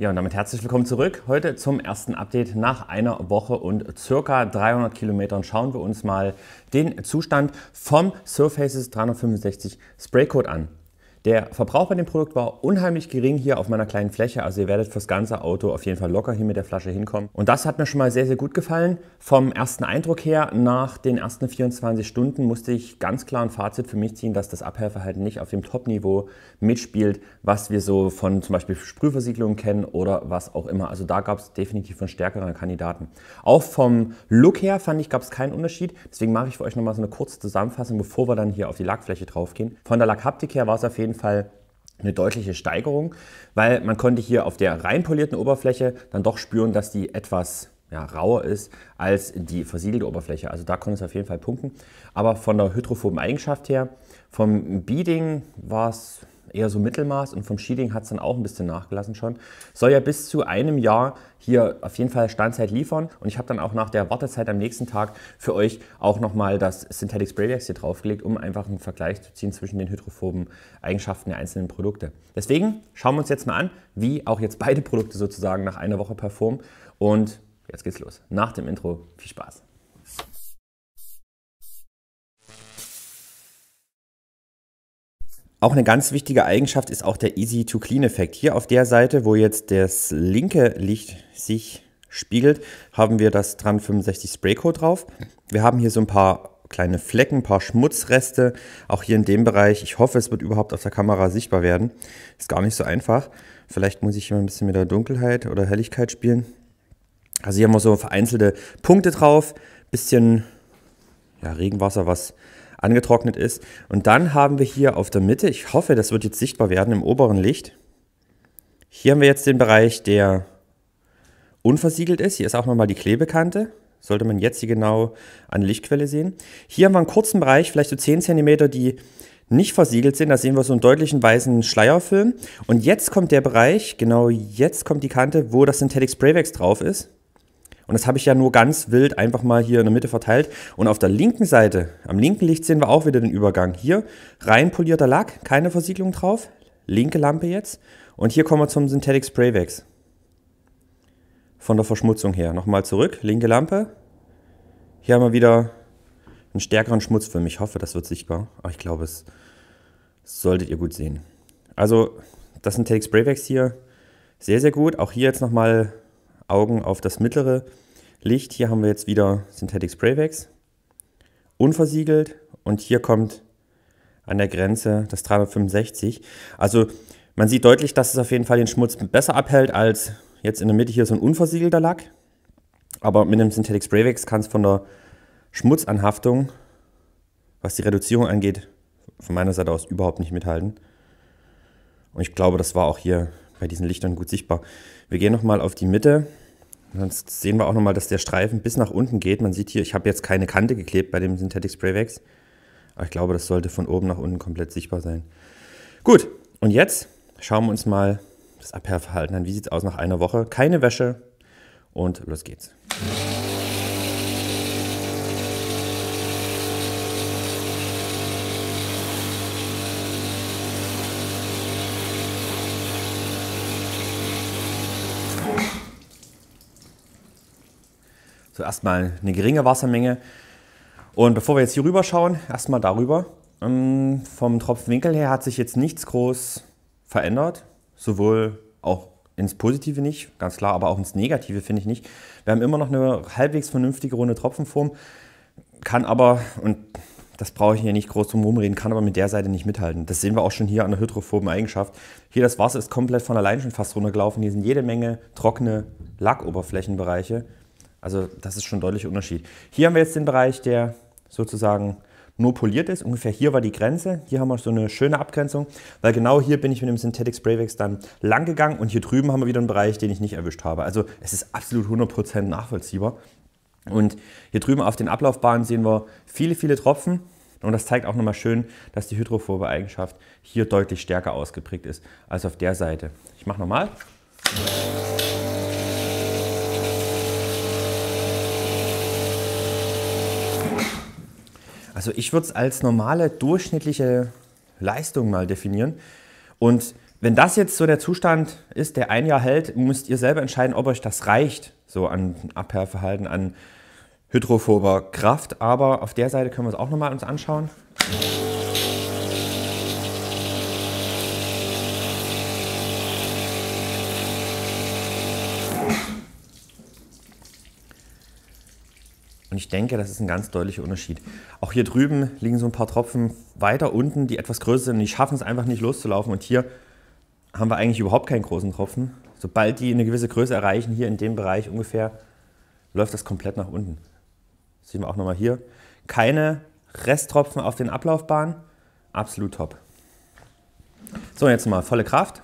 Ja, und damit herzlich willkommen zurück. Heute zum ersten Update. Nach einer Woche und circa 300 Kilometern schauen wir uns mal den Zustand vom Surfaces 365 Spraycode an. Der Verbrauch bei dem Produkt war unheimlich gering hier auf meiner kleinen Fläche. Also ihr werdet fürs ganze Auto auf jeden Fall locker hier mit der Flasche hinkommen. Und das hat mir schon mal sehr, sehr gut gefallen. Vom ersten Eindruck her, nach den ersten 24 Stunden musste ich ganz klar ein Fazit für mich ziehen, dass das Abhellverhalten nicht auf dem Top-Niveau mitspielt, was wir so von zum Beispiel Sprühversiegelungen kennen oder was auch immer. Also da gab es definitiv einen stärkeren Kandidaten. Auch vom Look her fand ich, gab es keinen Unterschied. Deswegen mache ich für euch nochmal so eine kurze Zusammenfassung, bevor wir dann hier auf die Lackfläche draufgehen. Von der Lackhaptik her war es auf jeden jeden Fall eine deutliche Steigerung, weil man konnte hier auf der rein polierten Oberfläche dann doch spüren, dass die etwas ja, rauer ist als die versiegelte Oberfläche. Also da konnte es auf jeden Fall punkten. Aber von der hydrophoben Eigenschaft her, vom Beading war es eher so Mittelmaß und vom Sheeting hat es dann auch ein bisschen nachgelassen schon. Soll ja bis zu einem Jahr hier auf jeden Fall Standzeit liefern und ich habe dann auch nach der Wartezeit am nächsten Tag für euch auch nochmal das Synthetic Spraydex hier draufgelegt, um einfach einen Vergleich zu ziehen zwischen den hydrophoben Eigenschaften der einzelnen Produkte. Deswegen schauen wir uns jetzt mal an, wie auch jetzt beide Produkte sozusagen nach einer Woche performen und jetzt geht's los. Nach dem Intro viel Spaß. Auch eine ganz wichtige Eigenschaft ist auch der Easy-to-Clean-Effekt. Hier auf der Seite, wo jetzt das linke Licht sich spiegelt, haben wir das Tran 65 Spraycoat drauf. Wir haben hier so ein paar kleine Flecken, ein paar Schmutzreste, auch hier in dem Bereich. Ich hoffe, es wird überhaupt auf der Kamera sichtbar werden. Ist gar nicht so einfach. Vielleicht muss ich hier mal ein bisschen mit der Dunkelheit oder Helligkeit spielen. Also hier haben wir so vereinzelte Punkte drauf, bisschen ja, Regenwasser, was angetrocknet ist. Und dann haben wir hier auf der Mitte, ich hoffe, das wird jetzt sichtbar werden im oberen Licht, hier haben wir jetzt den Bereich, der unversiegelt ist. Hier ist auch nochmal die Klebekante. Sollte man jetzt hier genau an Lichtquelle sehen. Hier haben wir einen kurzen Bereich, vielleicht so 10 cm, die nicht versiegelt sind. Da sehen wir so einen deutlichen weißen Schleierfilm. Und jetzt kommt der Bereich, genau jetzt kommt die Kante, wo das Synthetic Spraywax drauf ist. Und das habe ich ja nur ganz wild einfach mal hier in der Mitte verteilt. Und auf der linken Seite, am linken Licht sehen wir auch wieder den Übergang. Hier rein polierter Lack, keine Versiegelung drauf, linke Lampe jetzt. Und hier kommen wir zum Synthetic Spray Wax. Von der Verschmutzung her. Nochmal zurück, linke Lampe. Hier haben wir wieder einen stärkeren Schmutzfilm. Ich hoffe, das wird sichtbar. Aber ah, ich glaube, es solltet ihr gut sehen. Also das Synthetic Spray Wax hier sehr, sehr gut. Auch hier jetzt nochmal Augen auf das mittlere Licht. Hier haben wir jetzt wieder Synthetic Spraywax, unversiegelt und hier kommt an der Grenze das 365. Also man sieht deutlich, dass es auf jeden Fall den Schmutz besser abhält als jetzt in der Mitte hier so ein unversiegelter Lack. Aber mit einem Synthetic Spraywax kann es von der Schmutzanhaftung, was die Reduzierung angeht, von meiner Seite aus überhaupt nicht mithalten. Und ich glaube, das war auch hier bei diesen Lichtern gut sichtbar. Wir gehen nochmal auf die Mitte. Sonst sehen wir auch nochmal, dass der Streifen bis nach unten geht. Man sieht hier, ich habe jetzt keine Kante geklebt bei dem Synthetic Spraywax. Aber ich glaube, das sollte von oben nach unten komplett sichtbar sein. Gut, und jetzt schauen wir uns mal das Abhörverhalten an. Wie sieht es aus nach einer Woche? Keine Wäsche und los geht's. So erstmal eine geringe Wassermenge. Und bevor wir jetzt hier rüber schauen, erstmal darüber. Ähm, vom Tropfenwinkel her hat sich jetzt nichts groß verändert. Sowohl auch ins Positive nicht, ganz klar, aber auch ins Negative finde ich nicht. Wir haben immer noch eine halbwegs vernünftige runde Tropfenform, kann aber, und das brauche ich hier nicht groß drum rumreden, kann aber mit der Seite nicht mithalten. Das sehen wir auch schon hier an der hydrophoben Eigenschaft. Hier das Wasser ist komplett von allein schon fast runtergelaufen. Hier sind jede Menge trockene Lackoberflächenbereiche. Also das ist schon ein deutlicher Unterschied. Hier haben wir jetzt den Bereich, der sozusagen nur poliert ist. Ungefähr hier war die Grenze. Hier haben wir so eine schöne Abgrenzung, weil genau hier bin ich mit dem Synthetic Spraywax dann lang gegangen und hier drüben haben wir wieder einen Bereich, den ich nicht erwischt habe. Also es ist absolut 100% nachvollziehbar. Und hier drüben auf den Ablaufbahnen sehen wir viele, viele Tropfen. Und das zeigt auch nochmal schön, dass die hydrophobe Eigenschaft hier deutlich stärker ausgeprägt ist als auf der Seite. Ich mache nochmal. Also ich würde es als normale, durchschnittliche Leistung mal definieren. Und wenn das jetzt so der Zustand ist, der ein Jahr hält, müsst ihr selber entscheiden, ob euch das reicht, so an Abhörverhalten, an hydrophober Kraft. Aber auf der Seite können wir es auch nochmal uns anschauen. ich denke, das ist ein ganz deutlicher Unterschied. Auch hier drüben liegen so ein paar Tropfen weiter unten, die etwas größer sind. Die schaffen es einfach nicht loszulaufen. Und hier haben wir eigentlich überhaupt keinen großen Tropfen. Sobald die eine gewisse Größe erreichen, hier in dem Bereich ungefähr, läuft das komplett nach unten. Das sehen wir auch nochmal hier. Keine Resttropfen auf den Ablaufbahnen. Absolut top. So, jetzt mal volle Kraft.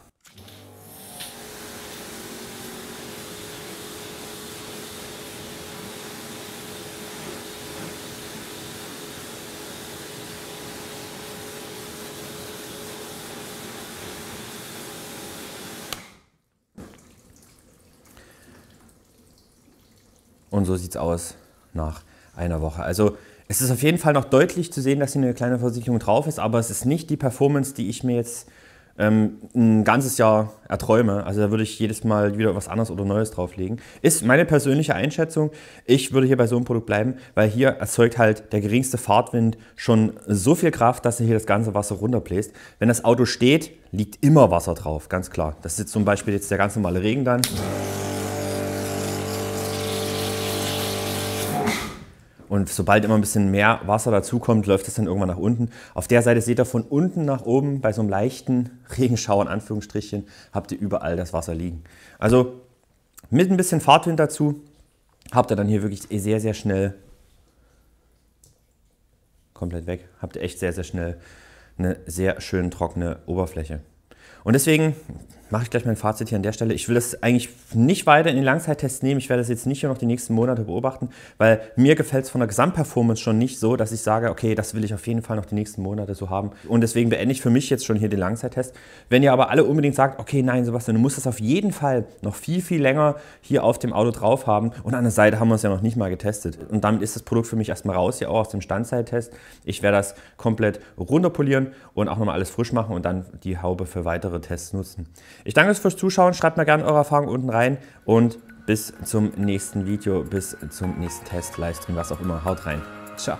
Und so sieht es aus nach einer Woche. Also es ist auf jeden Fall noch deutlich zu sehen, dass hier eine kleine Versicherung drauf ist, aber es ist nicht die Performance, die ich mir jetzt ähm, ein ganzes Jahr erträume. Also da würde ich jedes Mal wieder was anderes oder Neues drauflegen. Ist meine persönliche Einschätzung. Ich würde hier bei so einem Produkt bleiben, weil hier erzeugt halt der geringste Fahrtwind schon so viel Kraft, dass er hier das ganze Wasser runterbläst. Wenn das Auto steht, liegt immer Wasser drauf, ganz klar. Das ist zum Beispiel jetzt der ganz normale Regen dann. Und sobald immer ein bisschen mehr Wasser dazukommt, läuft es dann irgendwann nach unten. Auf der Seite seht ihr von unten nach oben bei so einem leichten Regenschauer in Anführungsstrichen, habt ihr überall das Wasser liegen. Also mit ein bisschen Fahrtwind dazu habt ihr dann hier wirklich sehr, sehr schnell komplett weg. Habt ihr echt sehr, sehr schnell eine sehr schön trockene Oberfläche. Und deswegen mache ich gleich mein Fazit hier an der Stelle. Ich will das eigentlich nicht weiter in den Langzeittest nehmen. Ich werde das jetzt nicht nur noch die nächsten Monate beobachten, weil mir gefällt es von der Gesamtperformance schon nicht so, dass ich sage, okay, das will ich auf jeden Fall noch die nächsten Monate so haben. Und deswegen beende ich für mich jetzt schon hier den Langzeittest. Wenn ihr aber alle unbedingt sagt, okay, nein, Sebastian, du musst das auf jeden Fall noch viel, viel länger hier auf dem Auto drauf haben. Und an der Seite haben wir es ja noch nicht mal getestet. Und damit ist das Produkt für mich erstmal raus, hier auch aus dem Standzeittest. Ich werde das komplett runterpolieren und auch nochmal alles frisch machen und dann die Haube für weitere Tests nutzen. Ich danke euch fürs Zuschauen. Schreibt mir gerne eure Erfahrungen unten rein. Und bis zum nächsten Video, bis zum nächsten Test, Livestream, was auch immer. Haut rein. Ciao.